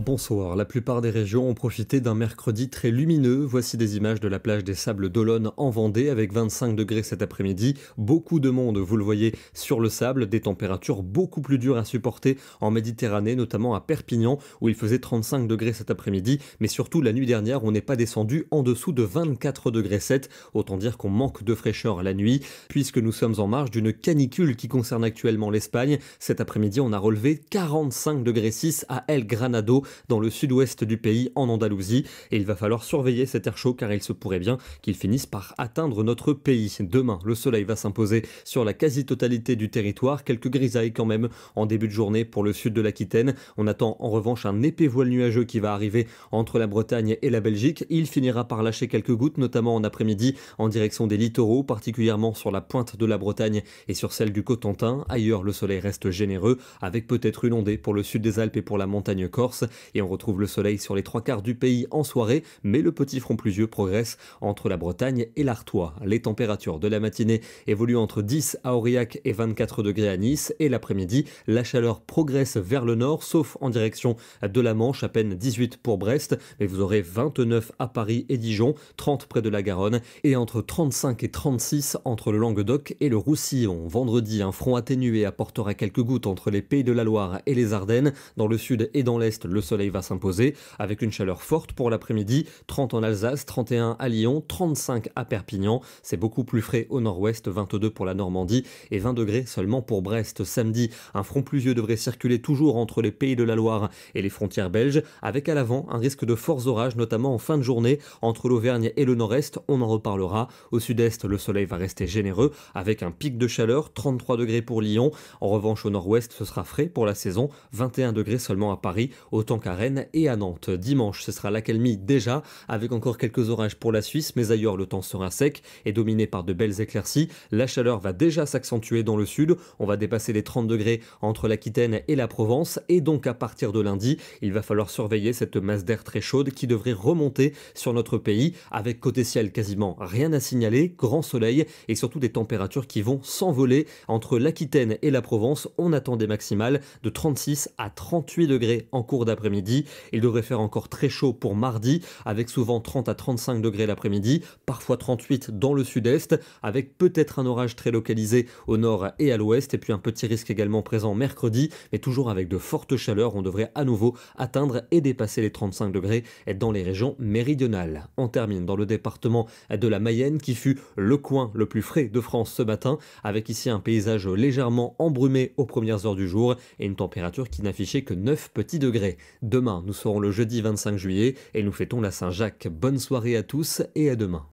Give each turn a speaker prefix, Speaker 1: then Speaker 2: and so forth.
Speaker 1: Bonsoir. La plupart des régions ont profité d'un mercredi très lumineux. Voici des images de la plage des Sables d'Olonne en Vendée avec 25 degrés cet après-midi. Beaucoup de monde, vous le voyez, sur le sable. Des températures beaucoup plus dures à supporter en Méditerranée, notamment à Perpignan où il faisait 35 degrés cet après-midi. Mais surtout la nuit dernière, on n'est pas descendu en dessous de 24 degrés 7. Autant dire qu'on manque de fraîcheur la nuit puisque nous sommes en marge d'une canicule qui concerne actuellement l'Espagne. Cet après-midi, on a relevé 45 degrés 6 à El Granado dans le sud-ouest du pays, en Andalousie. Et il va falloir surveiller cet air chaud car il se pourrait bien qu'il finisse par atteindre notre pays. Demain, le soleil va s'imposer sur la quasi-totalité du territoire, quelques grisailles quand même en début de journée pour le sud de l'Aquitaine. On attend en revanche un épais voile nuageux qui va arriver entre la Bretagne et la Belgique. Il finira par lâcher quelques gouttes, notamment en après-midi en direction des littoraux, particulièrement sur la pointe de la Bretagne et sur celle du Cotentin. Ailleurs, le soleil reste généreux, avec peut-être une ondée pour le sud des Alpes et pour la montagne corse. Et on retrouve le soleil sur les trois quarts du pays en soirée, mais le petit front pluvieux progresse entre la Bretagne et l'Artois. Les températures de la matinée évoluent entre 10 à Aurillac et 24 degrés à Nice. Et l'après-midi, la chaleur progresse vers le nord, sauf en direction de la Manche, à peine 18 pour Brest. Mais vous aurez 29 à Paris et Dijon, 30 près de la Garonne et entre 35 et 36 entre le Languedoc et le Roussillon. Vendredi, un front atténué apportera quelques gouttes entre les Pays de la Loire et les Ardennes. Dans le sud et dans l'est, le soleil va s'imposer, avec une chaleur forte pour l'après-midi, 30 en Alsace, 31 à Lyon, 35 à Perpignan. C'est beaucoup plus frais au nord-ouest, 22 pour la Normandie et 20 degrés seulement pour Brest. Samedi, un front pluvieux devrait circuler toujours entre les pays de la Loire et les frontières belges, avec à l'avant un risque de forts orages, notamment en fin de journée, entre l'Auvergne et le nord-est. On en reparlera. Au sud-est, le soleil va rester généreux, avec un pic de chaleur, 33 degrés pour Lyon. En revanche, au nord-ouest, ce sera frais pour la saison, 21 degrés seulement à Paris. Autant à Rennes et à Nantes. Dimanche, ce sera l'accalmie déjà, avec encore quelques orages pour la Suisse, mais ailleurs le temps sera sec et dominé par de belles éclaircies. La chaleur va déjà s'accentuer dans le sud. On va dépasser les 30 degrés entre l'Aquitaine et la Provence. Et donc à partir de lundi, il va falloir surveiller cette masse d'air très chaude qui devrait remonter sur notre pays, avec côté ciel quasiment rien à signaler, grand soleil et surtout des températures qui vont s'envoler entre l'Aquitaine et la Provence. On attend des maximales de 36 à 38 degrés en cours d'après-midi midi Il devrait faire encore très chaud pour mardi, avec souvent 30 à 35 degrés l'après-midi, parfois 38 dans le sud-est, avec peut-être un orage très localisé au nord et à l'ouest, et puis un petit risque également présent mercredi, mais toujours avec de fortes chaleurs, on devrait à nouveau atteindre et dépasser les 35 degrés dans les régions méridionales. On termine dans le département de la Mayenne, qui fut le coin le plus frais de France ce matin, avec ici un paysage légèrement embrumé aux premières heures du jour et une température qui n'affichait que 9 petits degrés. Demain, nous serons le jeudi 25 juillet et nous fêtons la Saint-Jacques. Bonne soirée à tous et à demain.